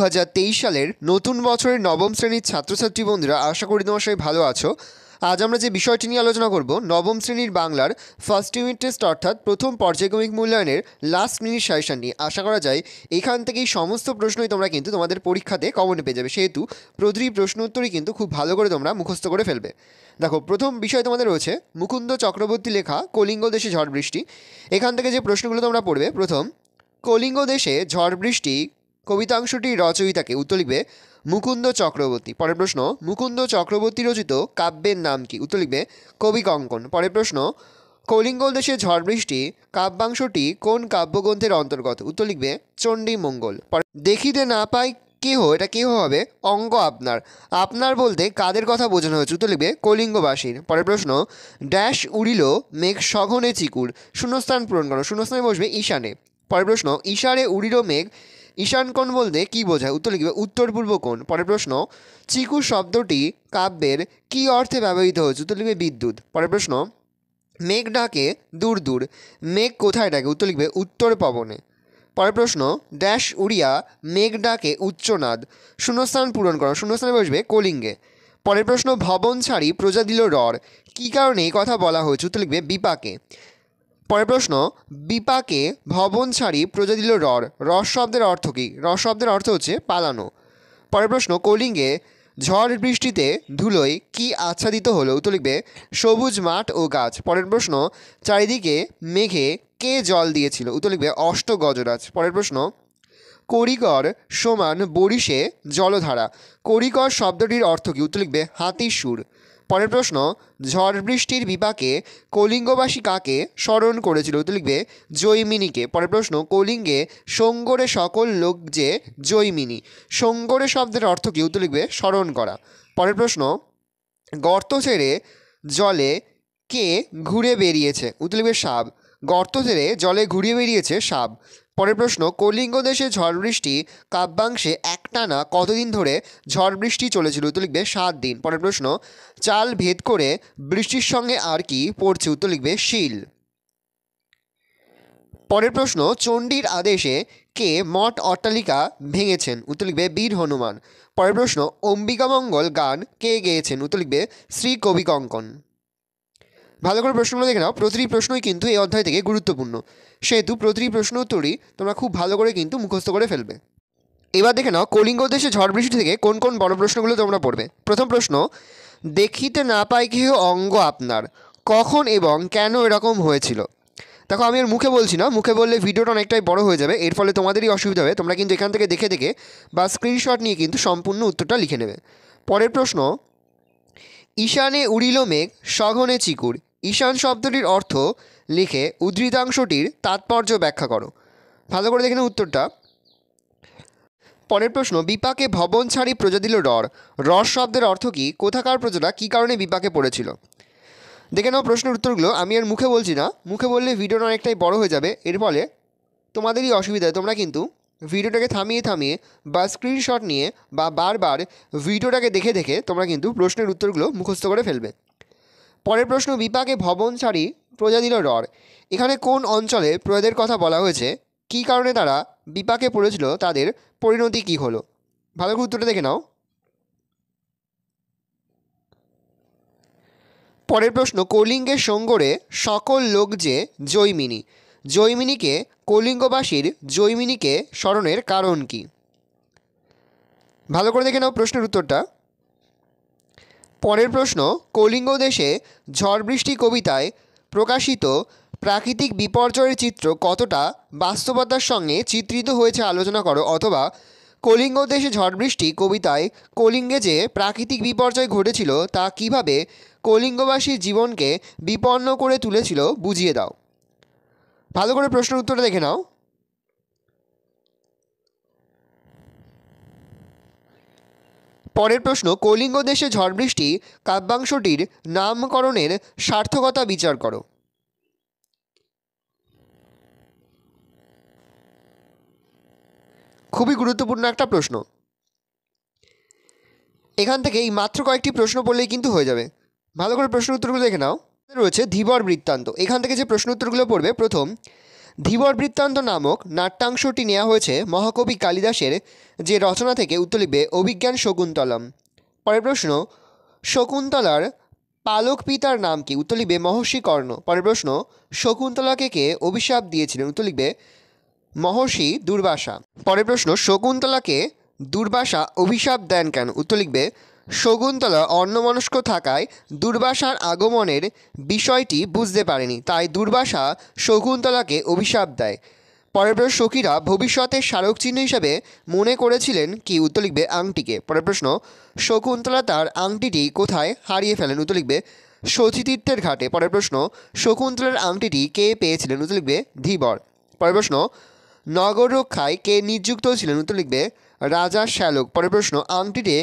দু সালের নতুন বছরের নবম শ্রেণীর ছাত্রছাত্রী বন্ধুরা আশা করি তোমার সবাই ভালো আছো আজ আমরা যে বিষয়টি নিয়ে আলোচনা করব নবম শ্রেণীর বাংলার ফার্স্ট ইউনিট টেস্ট অর্থাৎ প্রথম পর্যায়ক্রমিক মূল্যায়নের লাস্ট মিনিট সাজেশন নিয়ে আশা করা যায় এখান থেকেই সমস্ত প্রশ্নই তোমরা কিন্তু তোমাদের পরীক্ষাতে কমনে পেয়ে যাবে সেহেতু প্রতিটি প্রশ্ন উত্তরই কিন্তু খুব ভালো করে তোমরা মুখস্থ করে ফেলবে দেখো প্রথম বিষয় তোমাদের রয়েছে মুকুন্দ চক্রবর্তী লেখা কলিঙ্গ দেশে ঝড় বৃষ্টি এখান থেকে যে প্রশ্নগুলো তোমরা পড়বে প্রথম কলিঙ্গ দেশে ঝড় বৃষ্টি কবিতাংশটি রচয়িতাকে উত্তর লিখবে মুকুন্দ চক্রবর্তী পরের প্রশ্ন মুকুন্দ চক্রবর্তী রচিত কাব্যের নাম কি উত্তর লিখবে কবি কঙ্কন পরের প্রশ্ন কলিঙ্গল দেশে ঝড় বৃষ্টি কাব্যাংশটি কোন কাব্যগ্রন্থের অন্তর্গত উত্তর লিখবে চণ্ডী মঙ্গল দেখিতে না পাই কেহ এটা কেহ হবে অঙ্গ আপনার আপনার বলতে কাদের কথা বোঝানো হয়েছে উত্তর লিখবে কলিঙ্গবাসীর পরের প্রশ্ন ড্যাশ উড়িল মেঘ সঘনে চিকুর শূন্যস্থান পূরণ করো শূন্যস্থানে বসবে ঈশানে পরের প্রশ্ন ঈশারে উড়িল মেঘ ঈশান কোণ বলতে কি বোঝায় উত্তর লিখবে উত্তর পূর্ব কোণ পরের প্রশ্ন চিকু শব্দটি কাব্যের কি অর্থে ব্যবহৃত হয়েছে উত্তর লিখবে বিদ্যুৎ পরের প্রশ্ন মেঘ ডাকে দূর দূর মেঘ কোথায় ডাকে উত্তর লিখবে উত্তর পবনে পরের প্রশ্ন ড্যাশ উড়িয়া মেঘ ডাকে উচ্চনাদ শূন্যস্থান পূরণ করা শূন্যস্থানে বসবে কলিঙ্গে পরের প্রশ্ন ভবন ছাড়ি প্রজা দিল রর কী কারণে এই কথা বলা হয়েছে উত্তর লিখবে বিপাকে পরের প্রশ্ন বিপাকে ভবন ছাড়ি প্রজা দিল রর রস শব্দের অর্থ কী রস শব্দের অর্থ হচ্ছে পালানো পরের প্রশ্ন কলিঙ্গে ঝড় বৃষ্টিতে ধুলোয় কি আচ্ছাদিত হলো উত্তর লিখবে সবুজ মাঠ ও গাছ পরের প্রশ্ন চারিদিকে মেঘে কে জল দিয়েছিল উত্তর লিখবে অষ্ট গজরাজ পরের প্রশ্ন করিকর সমান বরিশে জলধারা করিকর শব্দটির অর্থ কী উত্তর লিখবে হাতির সুর পরের প্রশ্ন ঝড় বৃষ্টির বিপাকে কলিঙ্গবাসী কাকে স্মরণ করেছিল তো লিখবে জৈমিনীকে পরের প্রশ্ন কলিঙ্গে সঙ্গরে সকল লোক যে জৈমিনী সঙ্গরে শব্দের অর্থ কী উত্তর লিখবে স্মরণ করা পরের প্রশ্ন গর্ত ছেড়ে জলে কে ঘুরে বেরিয়েছে উত্তর লিখবে সাপ গর্ত ছেড়ে জলে ঘুরিয়ে বেরিয়েছে সাপ পরের প্রশ্ন কলিঙ্গ দেশে ঝড় বৃষ্টি কাব্যাংশে একটানা কতদিন ধরে ঝড় বৃষ্টি চলেছিল উত্তর লিখবে সাত দিন পরের প্রশ্ন চাল ভেদ করে বৃষ্টির সঙ্গে আর কি পড়ছে উত্তর লিখবে শিল পরের প্রশ্ন চণ্ডীর আদেশে কে মঠ অট্টালিকা ভেঙেছেন উত্তর লিখবে বীর হনুমান পরের প্রশ্ন অম্বিকামঙ্গল গান কে গেয়েছেন উত্তর লিখবে শ্রী কবি কঙ্কন ভালো করে প্রশ্নগুলো দেখে নাও প্রতিটি প্রশ্নই কিন্তু এই অধ্যায় থেকে গুরুত্বপূর্ণ সেহেতু প্রতিটি প্রশ্ন উত্তরই তোমরা খুব ভালো করে কিন্তু মুখস্থ করে ফেলবে এবার দেখে নাও কলিঙ্গ দেশে ঝড় বৃষ্টি থেকে কোন কোন বড় প্রশ্নগুলো তোমরা পড়বে প্রথম প্রশ্ন দেখিতে না পাই কেহ অঙ্গ আপনার কখন এবং কেন এরকম হয়েছিল দেখো আমি এর মুখে বলছি না মুখে বললে ভিডিওটা অনেকটাই বড় হয়ে যাবে এর ফলে তোমাদেরই অসুবিধা হবে তোমরা কিন্তু এখান থেকে দেখে দেখে বা স্ক্রিনশট নিয়ে কিন্তু সম্পূর্ণ উত্তরটা লিখে নেবে পরের প্রশ্ন ঈশানে উড়িল মেঘ সঘনে চিকুর ঈশান শব্দটির অর্থ লিখে উদ্ধৃতাংশটির তাৎপর্য ব্যাখ্যা করো ভালো করে দেখে উত্তরটা পরের প্রশ্ন বিপাকে ভবন ছাড়ি প্রজা দিল রর রস শব্দের অর্থ কী কোথাকার প্রজাটা কী কারণে বিপাকে পড়েছিল দেখে নাও প্রশ্নের উত্তরগুলো আমি আর মুখে বলছি না মুখে বললে ভিডিওটা অনেকটাই বড় হয়ে যাবে এর ফলে তোমাদেরই অসুবিধা তোমরা কিন্তু ভিডিওটাকে থামিয়ে থামিয়ে বা স্ক্রিনশট নিয়ে বা বারবার ভিডিওটাকে দেখে দেখে তোমরা কিন্তু প্রশ্নের উত্তরগুলো মুখস্থ করে ফেলবে পরের প্রশ্ন বিপাকে ভবন ছাড়ি প্রজা দিল রর এখানে কোন অঞ্চলে প্রজাদের কথা বলা হয়েছে কি কারণে তারা বিপাকে পড়েছিল তাদের পরিণতি কি হলো ভালো করে উত্তরটা দেখে নাও পরের প্রশ্ন কলিঙ্গের সঙ্গরে সকল লোক যে জৈমিনী জৈমিনীকে কলিঙ্গবাসীর জৈমিনীকে স্মরণের কারণ কি ভালো করে দেখে নাও প্রশ্নের উত্তরটা পরের প্রশ্ন কলিঙ্গ দেশে ঝড় বৃষ্টি কবিতায় প্রকাশিত প্রাকৃতিক বিপর্যয়ের চিত্র কতটা বাস্তবতার সঙ্গে চিত্রিত হয়েছে আলোচনা করো অথবা কলিঙ্গ দেশে ঝড় বৃষ্টি কবিতায় কলিঙ্গে যে প্রাকৃতিক বিপর্যয় ঘটেছিল তা কিভাবে কলিঙ্গবাসীর জীবনকে বিপন্ন করে তুলেছিল বুঝিয়ে দাও ভালো করে প্রশ্নের উত্তরটা দেখে নাও পরের প্রশ্ন কলিঙ্গ দেশে ঝড়বৃষ্টি কাব্যাংশটির নামকরণের সার্থকতা বিচার করো খুবই গুরুত্বপূর্ণ একটা প্রশ্ন এখান থেকে এই মাত্র কয়েকটি প্রশ্ন পড়লেই কিন্তু হয়ে যাবে ভালো করে প্রশ্ন উত্তরগুলো দেখে নাও রয়েছে ধীবর বৃত্তান্ত এখান থেকে যে প্রশ্ন উত্তরগুলো পড়বে প্রথম ধীবর বৃত্তান্ত নামক নাট্যাংশটি নেওয়া হয়েছে মহাকবি কালিদাসের যে রচনা থেকে উত্তলিবে অভিজ্ঞান শকুন্তলম পরের প্রশ্ন শকুন্তলার পালক পিতার নাম কি উত্তর মহর্ষি কর্ণ পরের প্রশ্ন শকুন্তলাকে কে অভিশাপ দিয়েছিলেন উত্তলিবে মহর্ষি দুর্বাসা পরের প্রশ্ন শকুন্তলাকে দুর্বাসা অভিশাপ দেন কেন উত্তর লিখবে শকুন্তলা অন্যমনস্ক থাকায় দুর্বাসার আগমনের বিষয়টি বুঝতে পারেনি তাই দুর্বাসা শকুন্তলাকে অভিশাপ দেয় পরের প্রশ্ন সখীরা ভবিষ্যতে স্মারক চিহ্ন হিসাবে মনে করেছিলেন কি উত্তর লিখবে আংটিকে পরের প্রশ্ন শকুন্তলা তার আংটিটি কোথায় হারিয়ে ফেলেন উত্তর লিখবে সতীতীর্থের ঘাটে পরের প্রশ্ন শকুন্তলার আংটিটি কে পেয়েছিলেন উত্তর লিখবে ধীবর পরের প্রশ্ন নগর রক্ষায় কে নিযুক্ত ছিলেন উত্তর লিখবে রাজা শ্যালক পরের প্রশ্ন আংটিতে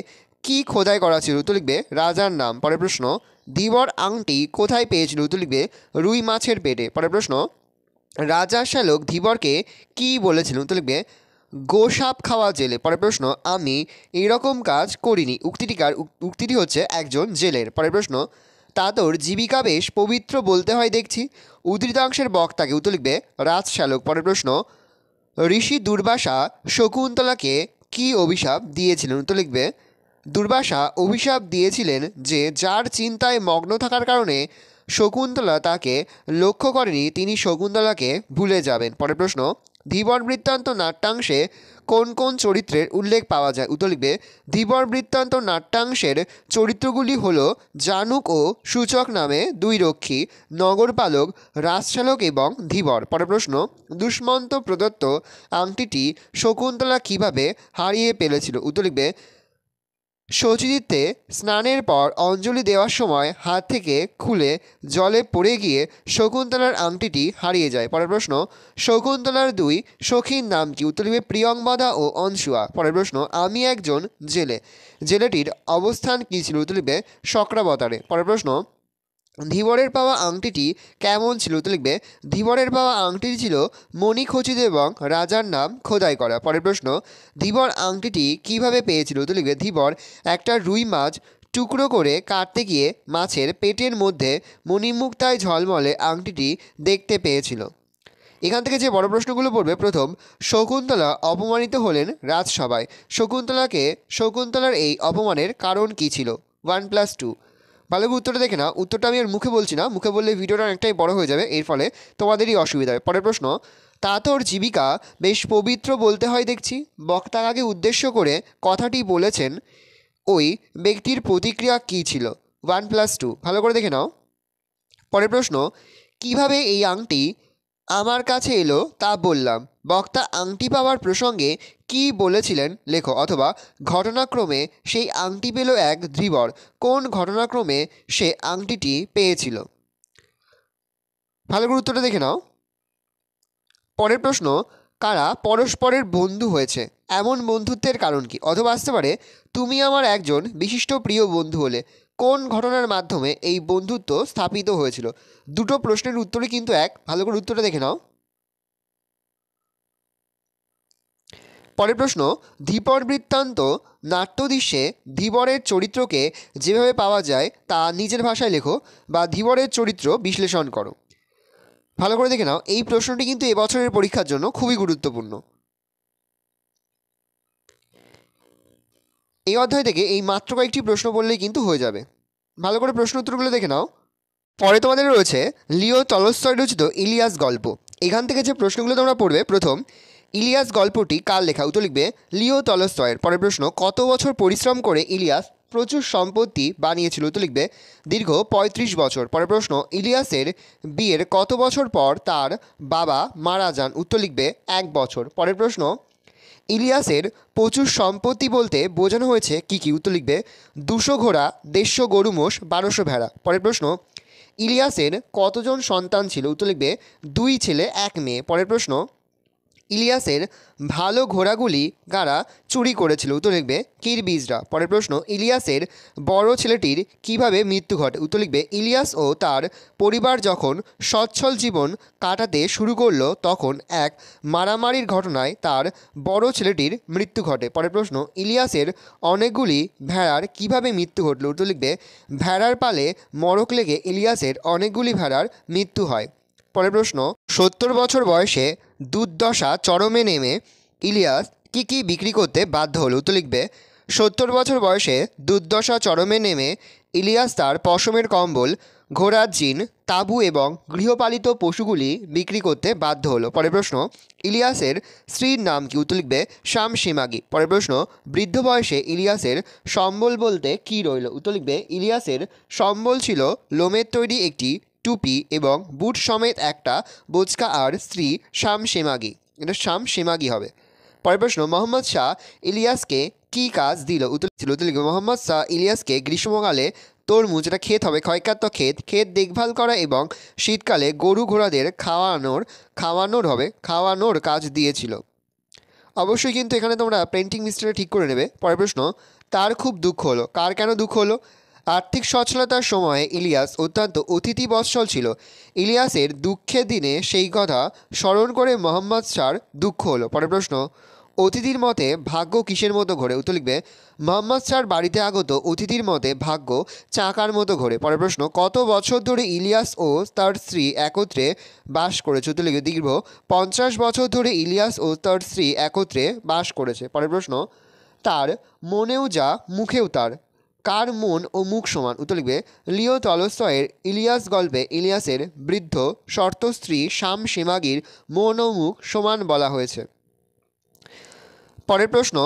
কি খোদাই করা ছিল তো লিখবে রাজার নাম পরের প্রশ্ন দিবর আংটি কোথায় পেয়েছিল তো লিখবে রুই মাছের পেটে পরের প্রশ্ন রাজা শ্যালক ধীবরকে কি বলেছিল তো লিখবে গোসাপ খাওয়া জেলে পরের প্রশ্ন আমি এরকম কাজ করিনি উক্তিটিকার উক্তিটি হচ্ছে একজন জেলের পরের প্রশ্ন তাদের জীবিকা বেশ পবিত্র বলতে হয় দেখছি উদ্ধৃতাংশের বক্তাকে উত্তর লিখবে রাজশ্যালক পরের প্রশ্ন ঋষি দুর্বাসা শকুন্তলাকে কি অভিশাপ দিয়েছিলেন উত্তর লিখবে দুর্বাসা অভিশাপ দিয়েছিলেন যে যার চিন্তায় মগ্ন থাকার কারণে শকুন্তলা তাকে লক্ষ্য করেনি তিনি শকুন্তলাকে ভুলে যাবেন পরের প্রশ্ন ধীবর বৃত্তান্ত নাট্যাংশে কোন কোন চরিত্রের উল্লেখ পাওয়া যায় উত্তর লিখবে ধীবর বৃত্তান্ত নাট্যাংশের চরিত্রগুলি হল জানুক ও সূচক নামে দুই রক্ষী নগরপালক রাজচালক এবং ধীবর পরের প্রশ্ন দুষ্মন্ত প্রদত্ত আংটিটি শকুন্তলা কিভাবে হারিয়ে ফেলেছিল উত্তর লিখবে শচীদিতে স্নানের পর অঞ্জলি দেওয়ার সময় হাত থেকে খুলে জলে পড়ে গিয়ে শকুন্তলার আংটিটি হারিয়ে যায় পরের প্রশ্ন শকুন্তলার দুই সখীর নাম কি উত্তর দিবে প্রিয়ংবাদা ও অনসুয়া পরের প্রশ্ন আমি একজন জেলে জেলেটির অবস্থান কী ছিল উত্তর দিবে শক্রাবতারে পরের প্রশ্ন ধীবরের পাওয়া আংটিটি কেমন ছিল তো লিখবে ধীবরের পাওয়া আংটিটি ছিল মণি খচিত এবং রাজার নাম খোদাই করা পরের প্রশ্ন ধীবর আংটিটি কিভাবে পেয়েছিল তো লিখবে ধীবর একটা রুই মাছ টুকরো করে কাটতে গিয়ে মাছের পেটের মধ্যে মণিমুক্তায় ঝলমলে আংটিটি দেখতে পেয়েছিল এখান থেকে যে বড় প্রশ্নগুলো পড়বে প্রথম শকুন্তলা অপমানিত হলেন রাজসভায় শকুন্তলাকে শকুন্তলার এই অপমানের কারণ কী ছিল ওয়ান প্লাস টু ভালোভাবে উত্তরটা দেখে না উত্তরটা আমি আর মুখে বলছি না মুখে বললে ভিডিওটা অনেকটাই বড় হয়ে যাবে এর ফলে তোমাদেরই অসুবিধা হবে পরের প্রশ্ন তা তোর জীবিকা বেশ পবিত্র বলতে হয় দেখছি আগে উদ্দেশ্য করে কথাটি বলেছেন ওই ব্যক্তির প্রতিক্রিয়া কী ছিল ওয়ান প্লাস টু ভালো করে দেখে নাও পরের প্রশ্ন কিভাবে এই আংটি আমার কাছে এলো তা বললাম বক্তা আংটি পাওয়ার প্রসঙ্গে কি বলেছিলেন লেখো অথবা ঘটনাক্রমে সেই আংটি পেল এক ধ্রিবর কোন ঘটনাক্রমে সে আংটিটি পেয়েছিল ভালো গুরুত্বটা দেখে নাও পরের প্রশ্ন কারা পরস্পরের বন্ধু হয়েছে এমন বন্ধুত্বের কারণ কি অথবা আসতে পারে তুমি আমার একজন বিশিষ্ট প্রিয় বন্ধু হলে কোন ঘটনার মাধ্যমে এই বন্ধুত্ব স্থাপিত হয়েছিল দুটো প্রশ্নের উত্তরই কিন্তু এক ভালো করে উত্তরটা দেখে নাও পরের প্রশ্ন ধীপর বৃত্তান্ত নাট্যদৃশ্যে ধীবরের চরিত্রকে যেভাবে পাওয়া যায় তা নিজের ভাষায় লেখো বা ধীবরের চরিত্র বিশ্লেষণ করো ভালো করে দেখে নাও এই প্রশ্নটি কিন্তু এবছরের পরীক্ষার জন্য খুবই গুরুত্বপূর্ণ এই অধ্যায় থেকে এই মাত্র কয়েকটি প্রশ্ন বললেই কিন্তু হয়ে যাবে ভালো করে প্রশ্ন উত্তরগুলো দেখে নাও পরে তোমাদের রয়েছে লিও তলস্তর রচিত ইলিয়াস গল্প এখান থেকে যে প্রশ্নগুলো তোমরা পড়বে প্রথম ইলিয়াস গল্পটি কার লেখা উত্তর লিখবে লিও তলস্তয়ের পরের প্রশ্ন কত বছর পরিশ্রম করে ইলিয়াস প্রচুর সম্পত্তি বানিয়েছিল উত্তর লিখবে দীর্ঘ ৩৫ বছর পরের প্রশ্ন ইলিয়াসের বিয়ের কত বছর পর তার বাবা মারা যান উত্তর লিখবে এক বছর পরের প্রশ্ন ইলিয়াসের প্রচুর সম্পত্তি বলতে বোঝানো হয়েছে কি কি উত্তর লিখবে দুশো ঘোড়া দেড়শো গরু মোষ বারোশো ভেড়া পরের প্রশ্ন ইলিয়াসের কতজন সন্তান ছিল উত্তর লিখবে দুই ছেলে এক মেয়ে পরের প্রশ্ন ইলিয়াসের ভালো ঘোড়াগুলি কারা চুরি করেছিল উত্তর লিখবে কিরবিজরা পরের প্রশ্ন ইলিয়াসের বড় ছেলেটির কিভাবে মৃত্যু ঘটে উত্তর লিখবে ইলিয়াস ও তার পরিবার যখন সচ্ছল জীবন কাটাতে শুরু করলো তখন এক মারামারির ঘটনায় তার বড় ছেলেটির মৃত্যু ঘটে পরের প্রশ্ন ইলিয়াসের অনেকগুলি ভেড়ার কিভাবে মৃত্যু ঘটল উত্তর লিখবে ভেড়ার পালে মরক লেগে ইলিয়াসের অনেকগুলি ভেড়ার মৃত্যু হয় পরের প্রশ্ন সত্তর বছর বয়সে দুর্দশা চরমে নেমে ইলিয়াস কী কী বিক্রি করতে বাধ্য হল তো লিখবে সত্তর বছর বয়সে দুর্দশা চরমে নেমে ইলিয়াস তার পশমের কম্বল ঘোড়ার জিন তাঁবু এবং গৃহপালিত পশুগুলি বিক্রি করতে বাধ্য হলো পরের প্রশ্ন ইলিয়াসের স্ত্রীর নাম কি উত্তর লিখবে শ্যাম সীমাগি পরের প্রশ্ন বৃদ্ধ বয়সে ইলিয়াসের সম্বল বলতে কি রইল উত্তর লিখবে ইলিয়াসের সম্বল ছিল লোমের তৈরি একটি টুপি এবং বুট সমেত একটা বোচকা আর স্ত্রী সেমাগি এটা সেমাগি হবে পরের প্রশ্ন মোহাম্মদ শাহ ইলিয়াসকে কি কাজ দিল উত্তর ছিল উত্তর মোহাম্মদ শাহ ইলিয়াসকে গ্রীষ্মকালে তরমুজ এটা ক্ষেত হবে ক্ষয়কাত্ম ক্ষেত ক্ষেত দেখভাল করা এবং শীতকালে গরু ঘোড়াদের খাওয়ানোর খাওয়ানোর হবে খাওয়ানোর কাজ দিয়েছিল অবশ্যই কিন্তু এখানে তোমরা পেন্টিং মিস্ত্রিটা ঠিক করে নেবে পরের প্রশ্ন তার খুব দুঃখ হলো কার কেন দুঃখ হলো আর্থিক সচ্ছলতার সময়ে ইলিয়াস অত্যন্ত অতিথি বৎসল ছিল ইলিয়াসের দুঃখের দিনে সেই কথা স্মরণ করে মোহাম্মদ শাহর দুঃখ হলো পরের প্রশ্ন অতিথির মতে ভাগ্য কিসের মতো ঘোরে উত্তর লিখবে মোহাম্মদ শাহর বাড়িতে আগত অতিথির মতে ভাগ্য চাকার মতো ঘোরে পরের প্রশ্ন কত বছর ধরে ইলিয়াস ও তার স্ত্রী একত্রে বাস করেছে উত্তর লিখবে দীর্ঘ পঞ্চাশ বছর ধরে ইলিয়াস ও তার স্ত্রী একত্রে বাস করেছে পরের প্রশ্ন তার মনেও যা মুখেও তার কার মন ও মুখ সমান উত্তর লিখবে লিও তলস্তয়ের ইলিয়াস গল্পে ইলিয়াসের বৃদ্ধ শর্ত স্ত্রী শাম সিমাগির মন ও মুখ সমান বলা হয়েছে পরের প্রশ্ন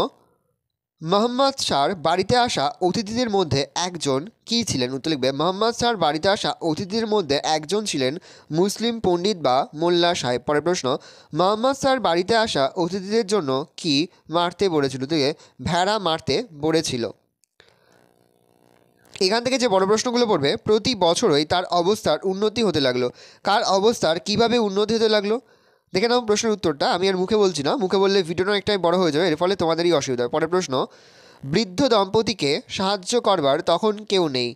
মোহাম্মদ শাহর বাড়িতে আসা অতিথিদের মধ্যে একজন কি ছিলেন উত্তর লিখবে মোহাম্মদ শাহর বাড়িতে আসা অতিথিদের মধ্যে একজন ছিলেন মুসলিম পণ্ডিত বা মোল্লা সাহেব পরের প্রশ্ন মোহাম্মদ শাহর বাড়িতে আসা অতিথিদের জন্য কি মারতে বলেছিল থেকে ভেড়া মারতে বলেছিল এখান থেকে যে বড় প্রশ্নগুলো পড়বে প্রতি বছরই তার অবস্থার উন্নতি হতে লাগলো কার অবস্থার কিভাবে উন্নতি হতে লাগলো দেখে নাও প্রশ্নের উত্তরটা আমি আর মুখে বলছি না মুখে বললে ভিডিওটা অনেকটাই বড় হয়ে যাবে এর ফলে তোমাদেরই অসুবিধা পরের প্রশ্ন বৃদ্ধ দম্পতিকে সাহায্য করবার তখন কেউ নেই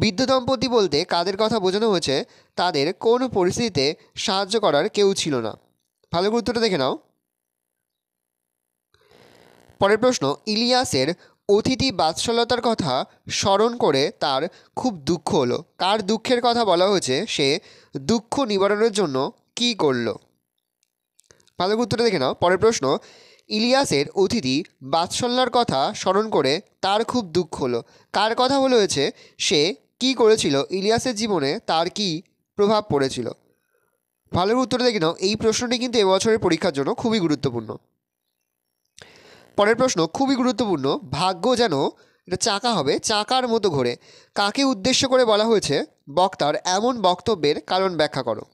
বৃদ্ধ দম্পতি বলতে কাদের কথা বোঝানো হয়েছে তাদের কোন পরিস্থিতিতে সাহায্য করার কেউ ছিল না ভালো গুরুত্বটা উত্তরটা দেখে নাও পরের প্রশ্ন ইলিয়াসের অতিথি বাৎসলতার কথা স্মরণ করে তার খুব দুঃখ হলো কার দুঃখের কথা বলা হয়েছে সে দুঃখ নিবারণের জন্য কি করল ভালো উত্তরটা দেখে নাও পরের প্রশ্ন ইলিয়াসের অতিথি বাৎসল্যার কথা স্মরণ করে তার খুব দুঃখ হলো কার কথা বলা হয়েছে সে কি করেছিল ইলিয়াসের জীবনে তার কি প্রভাব পড়েছিল ভালো উত্তর দেখে নাও এই প্রশ্নটি কিন্তু এবছরের পরীক্ষার জন্য খুবই গুরুত্বপূর্ণ পরের প্রশ্ন খুবই গুরুত্বপূর্ণ ভাগ্য যেন এটা চাকা হবে চাকার মতো ঘোরে কাকে উদ্দেশ্য করে বলা হয়েছে বক্তার এমন বক্তব্যের কারণ ব্যাখ্যা করো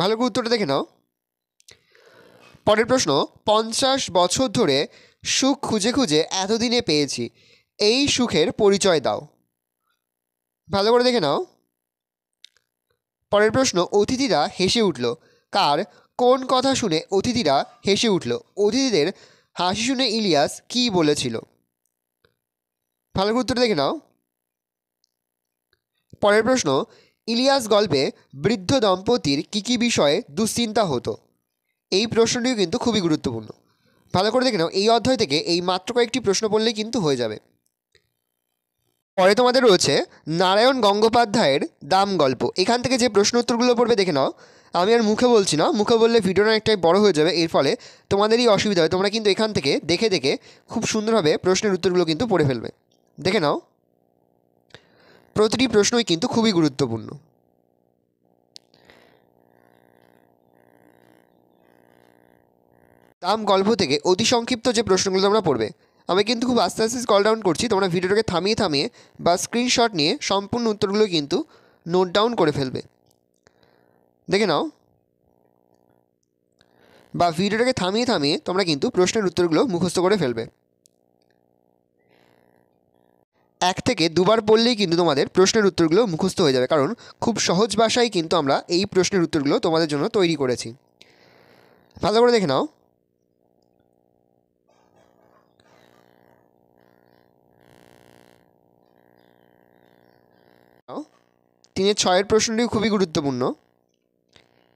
ভালো গুরুত্বটা দেখে নাও পরের প্রশ্ন পঞ্চাশ বছর ধরে সুখ খুঁজে খুঁজে এতদিনে পেয়েছি এই সুখের পরিচয় দাও ভালো করে দেখে নাও পরের প্রশ্ন অতিথিরা হেসে উঠল কার কোন কথা শুনে অতিথিরা হেসে উঠল অতিথিদের হাসি শুনে ইলিয়াস কি বলেছিল ভালো উত্তর দেখে নাও পরের প্রশ্ন ইলিয়াস গল্পে বৃদ্ধ দম্পতির কী কী বিষয়ে দুশ্চিন্তা হতো এই প্রশ্নটিও কিন্তু খুবই গুরুত্বপূর্ণ ভালো করে দেখে নাও এই অধ্যায় থেকে এই মাত্র কয়েকটি প্রশ্ন পড়লে কিন্তু হয়ে যাবে পরে তোমাদের রয়েছে নারায়ণ গঙ্গোপাধ্যায়ের দাম গল্প এখান থেকে যে প্রশ্ন উত্তরগুলো পড়বে দেখে নাও আমি আর মুখে বলছি না মুখে বললে ভিডিওটা অনেকটাই বড় হয়ে যাবে এর ফলে তোমাদেরই অসুবিধা হবে তোমরা কিন্তু এখান থেকে দেখে দেখে খুব সুন্দরভাবে প্রশ্নের উত্তরগুলো কিন্তু পড়ে ফেলবে দেখে নাও প্রতিটি প্রশ্নই কিন্তু খুবই গুরুত্বপূর্ণ দাম গল্প থেকে অতি সংক্ষিপ্ত যে প্রশ্নগুলো তোমরা পড়বে আমি কিন্তু খুব আস্তে আস্তে কল ডাউন করছি তোমরা ভিডিওটাকে থামিয়ে থামিয়ে বা স্ক্রিনশট নিয়ে সম্পূর্ণ উত্তরগুলো কিন্তু নোট ডাউন করে ফেলবে দেখে নাও বা ভিডিওটাকে থামিয়ে থামিয়ে তোমরা কিন্তু প্রশ্নের উত্তরগুলো মুখস্থ করে ফেলবে এক থেকে দুবার পড়লেই কিন্তু তোমাদের প্রশ্নের উত্তরগুলো মুখস্থ হয়ে যাবে কারণ খুব সহজ ভাষায় কিন্তু আমরা এই প্রশ্নের উত্তরগুলো তোমাদের জন্য তৈরি করেছি ভালো করে দেখে নাও তিনের ছয়ের প্রশ্নটি খুবই গুরুত্বপূর্ণ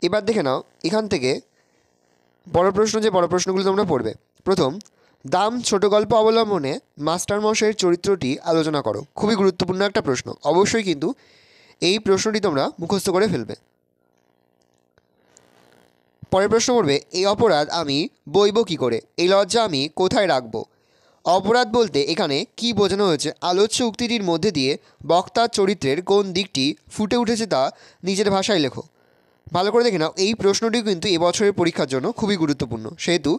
এবার দেখে নাও এখান থেকে বড় প্রশ্ন যে বড় প্রশ্নগুলো তোমরা পড়বে প্রথম দাম ছোট গল্প অবলম্বনে মাস্টারমশাইয়ের চরিত্রটি আলোচনা করো খুবই গুরুত্বপূর্ণ একটা প্রশ্ন অবশ্যই কিন্তু এই প্রশ্নটি তোমরা মুখস্থ করে ফেলবে পরের প্রশ্ন করবে এই অপরাধ আমি বইব কী করে এই লজ্জা আমি কোথায় রাখবো অপরাধ বলতে এখানে কি বোঝানো হয়েছে আলোচ্য উক্তিটির মধ্যে দিয়ে বক্তার চরিত্রের কোন দিকটি ফুটে উঠেছে তা নিজের ভাষায় লেখো ভালো করে দেখে নাও এই প্রশ্নটি কিন্তু এবছরের পরীক্ষার জন্য খুবই গুরুত্বপূর্ণ সেহেতু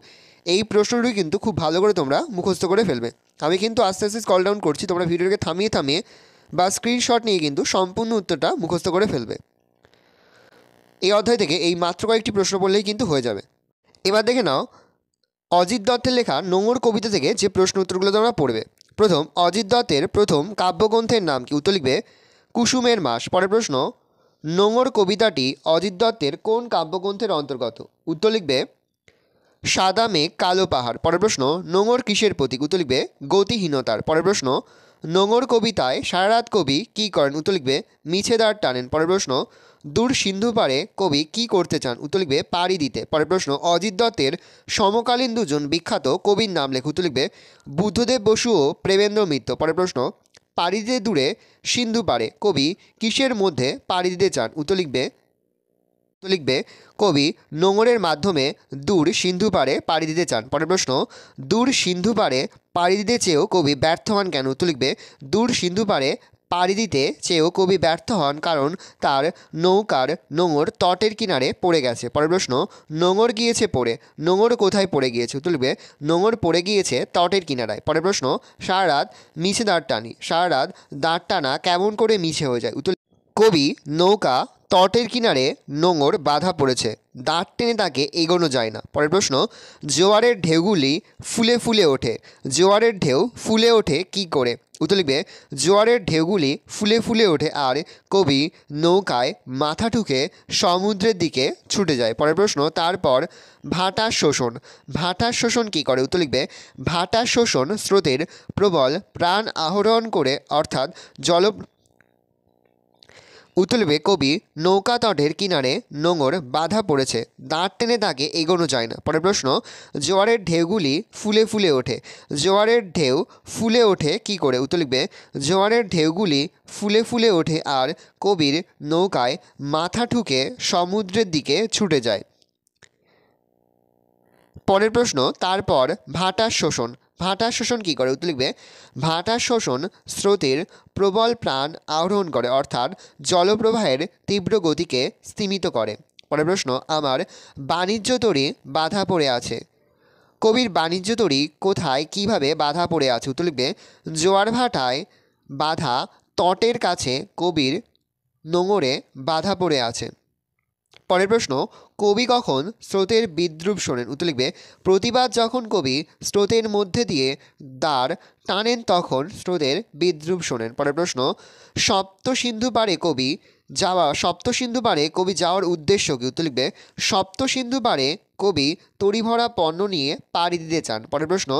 এই প্রশ্নটি কিন্তু খুব ভালো করে তোমরা মুখস্থ করে ফেলবে আমি কিন্তু আস্তে আস্তে স্কল ডাউন করছি তোমরা ভিডিওটাকে থামিয়ে থামিয়ে বা স্ক্রিনশট নিয়ে কিন্তু সম্পূর্ণ উত্তরটা মুখস্থ করে ফেলবে এই অধ্যায় থেকে এই মাত্র কয়েকটি প্রশ্ন পড়লেই কিন্তু হয়ে যাবে এবার দেখে নাও অজিত দত্তের লেখা নোংর কবিতা থেকে যে প্রশ্ন উত্তরগুলো তোমরা পড়বে প্রথম অজিত দত্তের প্রথম কাব্যগ্রন্থের নাম কি উত্তর লিখবে কুসুমের মাস পরের প্রশ্ন নোঙর কবিতাটি অজিত দত্তের কোন কাব্যগ্রন্থের অন্তর্গত উত্তর লিখবে সাদা মেঘ কালো পাহাড় পরের প্রশ্ন নোঙর কিসের প্রতীক উত্তর লিখবে গতিহীনতার পরের প্রশ্ন নোঙর কবিতায় সারারাত কবি কী করেন উত্তর লিখবে মিছেদার টানেন পরের প্রশ্ন দূর সিন্ধু পারে কবি কি করতে চান উত্তর লিখবে পাড়ি দিতে পরের প্রশ্ন অজিত দত্তের সমকালীন দুজন বিখ্যাত কবির নাম লেখ উত্তর লিখবে বুদ্ধদেব বসু ও প্রেমেন্দ্র মিত্র পরের প্রশ্ন পাড়ি দিতে দূরে সিন্ধু পারে কবি কিসের মধ্যে পাড়ি দিতে চান উত্তর লিখবে উত্তর লিখবে কবি নোঙরের মাধ্যমে দূর সিন্ধু পারে পাড়ি দিতে চান পরের প্রশ্ন দূর সিন্ধু পারে পাড়ি দিতে চেয়েও কবি ব্যর্থ হন কেন উত্তর লিখবে দূর সিন্ধু পারে পাড়ি দিতে চেয়েও কবি ব্যর্থ হন কারণ তার নৌকার নোঙর তটের কিনারে পড়ে গেছে পরের প্রশ্ন নোঙর গিয়েছে পড়ে নোঙর কোথায় পড়ে গিয়েছে তুলবে নোঙর পড়ে গিয়েছে তটের কিনারায় পরের প্রশ্ন সারা রাত মিছে দাঁড় টানি সারা রাত দাঁড় টানা কেমন করে মিছে হয়ে যায় কবি নৌকা তটের কিনারে নোঙর বাধা পড়েছে দাঁত টেনে তাকে এগোনো যায় না পরের প্রশ্ন জোয়ারের ঢেউগুলি ফুলে ফুলে ওঠে জোয়ারের ঢেউ ফুলে ওঠে কি করে উত্তর লিখবে জোয়ারের ঢেউগুলি ফুলে ফুলে ওঠে আর কবি নৌকায় মাথা ঠুকে সমুদ্রের দিকে ছুটে যায় পরের প্রশ্ন তারপর ভাটা শোষণ ভাটা শোষণ কী করে উত্তর লিখবে ভাটা শোষণ স্রোতের প্রবল প্রাণ আহরণ করে অর্থাৎ জল উতলবে কবি নৌকা তটের কিনারে নোঙর বাধা পড়েছে দাঁত টেনে তাকে এগোনো যায় না পরের প্রশ্ন জোয়ারের ঢেউগুলি ফুলে ফুলে ওঠে জোয়ারের ঢেউ ফুলে ওঠে কি করে উতলিবে জোয়ারের ঢেউগুলি ফুলে ফুলে ওঠে আর কবির নৌকায় মাথা ঠুকে সমুদ্রের দিকে ছুটে যায় পরের প্রশ্ন তারপর ভাটার শোষণ ভাটা শোষণ কী করে উত্তর লিখবে ভাটা শোষণ স্রোতের প্রবল প্রাণ আহরণ করে অর্থাৎ জলপ্রবাহের তীব্র গতিকে স্তীমিত করে পরের প্রশ্ন আমার বাণিজ্য তরী বাধা পড়ে আছে কবির বাণিজ্য তরী কোথায় কিভাবে বাধা পড়ে আছে উত্তর লিখবে জোয়ার ভাটায় বাধা তটের কাছে কবির নোঙরে বাধা পড়ে আছে পরের প্রশ্ন কবি কখন স্রোতের বিদ্রুপ শোনেন উত্তর লিখবে প্রতিবাদ যখন কবি স্রোতের মধ্যে দিয়ে দ্বার টানেন তখন স্রোতের বিদ্রুপ শোনেন পরের প্রশ্ন সপ্ত সিন্ধু পারে কবি যাওয়া সপ্ত সিন্ধু পারে কবি যাওয়ার উদ্দেশ্য কী উত্তর লিখবে সপ্ত সিন্ধু পারে কবি তড়িভরা পণ্য নিয়ে পাড়ি দিতে চান পরের প্রশ্ন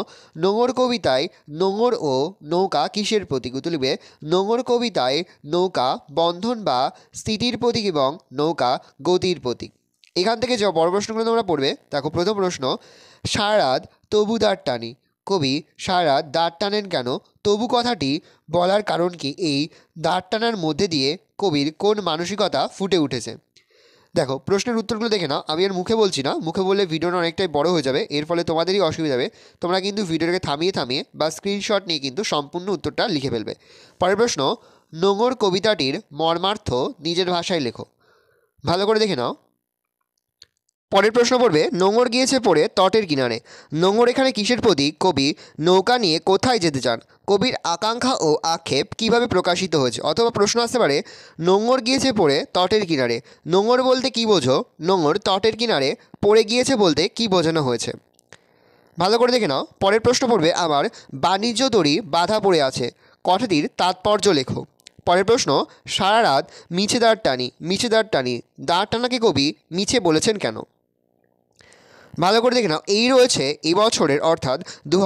নোঙর কবিতায় নোঙর ও নৌকা কিসের প্রতীক তুলিবে নোঙর কবিতায় নৌকা বন্ধন বা স্থিতির প্রতীক এবং নৌকা গতির প্রতীক এখান থেকে যা বড় প্রশ্নগুলো তোমরা পড়বে দেখো প্রথম প্রশ্ন সারাদ তবু দাঁড় টানি কবি সারাত দাঁড় টানেন কেন তবু কথাটি বলার কারণ কি এই দাঁড় টানার মধ্যে দিয়ে কবির কোন মানসিকতা ফুটে উঠেছে দেখো প্রশ্নের উত্তরগুলো দেখে নাও আমি আর মুখে বলছি না মুখে বললে ভিডিওটা অনেকটাই বড় হয়ে যাবে এর ফলে তোমাদেরই অসুবিধা হবে তোমরা কিন্তু ভিডিওটাকে থামিয়ে থামিয়ে বা স্ক্রিনশট নিয়ে কিন্তু সম্পূর্ণ উত্তরটা লিখে ফেলবে পরের প্রশ্ন নোংর কবিতাটির মর্মার্থ নিজের ভাষায় লেখো ভালো করে দেখে নাও পরের প্রশ্ন পড়বে নোঙর গিয়েছে পড়ে তটের কিনারে নোঙর এখানে কিসের প্রতি কবি নৌকা নিয়ে কোথায় যেতে চান কবির আকাঙ্ক্ষা ও আক্ষেপ কিভাবে প্রকাশিত হয়েছে অথবা প্রশ্ন আসতে পারে নোঙর গিয়েছে পড়ে তটের কিনারে নোঙর বলতে কি বোঝো নোঙর তটের কিনারে পড়ে গিয়েছে বলতে কি বোঝানো হয়েছে ভালো করে দেখে নাও পরের প্রশ্ন পড়বে আমার বাণিজ্য দড়ি বাধা পড়ে আছে কথাটির তাৎপর্য লেখো পরের প্রশ্ন সারা রাত মিছে দাঁড় টানি মিছে দাঁড় টানি দাঁড় টানাকে কবি মিছে বলেছেন কেন ভালো করে দেখে নাও এই রয়েছে এবছরের অর্থাৎ দু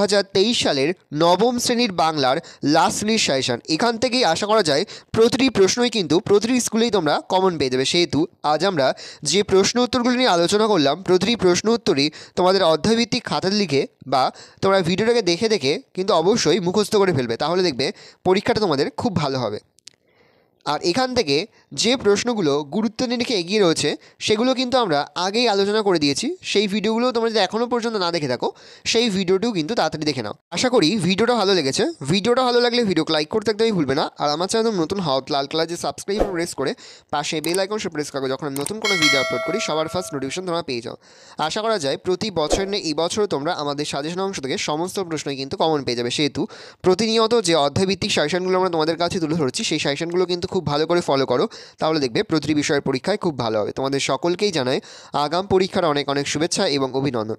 সালের নবম শ্রেণীর বাংলার লাস্ট শ্রেণীর সাজেশান এখান থেকেই আশা করা যায় প্রতিটি প্রশ্নই কিন্তু প্রতিটি স্কুলেই তোমরা কমন পেয়ে দেবে সেহেতু আজ আমরা যে প্রশ্ন উত্তরগুলি নিয়ে আলোচনা করলাম প্রতিটি প্রশ্ন উত্তরই তোমাদের অধ্যায়ভিত্তিক খাতার লিখে বা তোমরা ভিডিওটাকে দেখে দেখে কিন্তু অবশ্যই মুখস্থ করে ফেলবে তাহলে দেখবে পরীক্ষাটা তোমাদের খুব ভালো হবে আর এখান থেকে যে প্রশ্নগুলো গুরুত্ব নিরিখে এগিয়ে রয়েছে সেগুলো কিন্তু আমরা আগেই আলোচনা করে দিয়েছি সেই ভিডিওগুলো তোমরা যদি এখনও পর্যন্ত না দেখে থাকো সেই ভিডিওটিও কিন্তু তাড়াতাড়ি দেখে নাও আশা করি ভিডিওটা ভালো লেগেছে ভিডিওটা ভালো লাগলে ভিডিওকে লাইক করতে একদমই ভুলবে না আর আমার চ্যানেল নতুন হাউত লাল কালার যে সাবস্ক্রাইব প্রেস করে পাশে বেল আইকন সে প্রেস করো যখন আমি নতুন কোনো ভিডিও আপলোড করি সবার ফার্স্ট নোটিফিকেশন তোমরা পেয়ে যাও আশা করা যায় প্রতি বছর নিয়ে এই বছরও তোমরা আমাদের সাজেশন অংশ থেকে সমস্ত প্রশ্নই কিন্তু কমন পেয়ে যাবে সেহেতু প্রতিনিয়ত যে অধ্যায়ভিত্তিক সাজেশনগুলো আমরা তোমাদের কাছে তুলে ধরেছি সেই সাজেশনগুলো কিন্তু খুব ভালো করে ফলো করো তাহলে দেখবে প্রতিটি বিষয়ের পরীক্ষায় খুব ভালো হবে তোমাদের সকলকেই জানায় আগাম পরীক্ষার অনেক অনেক শুভেচ্ছা এবং অভিনন্দন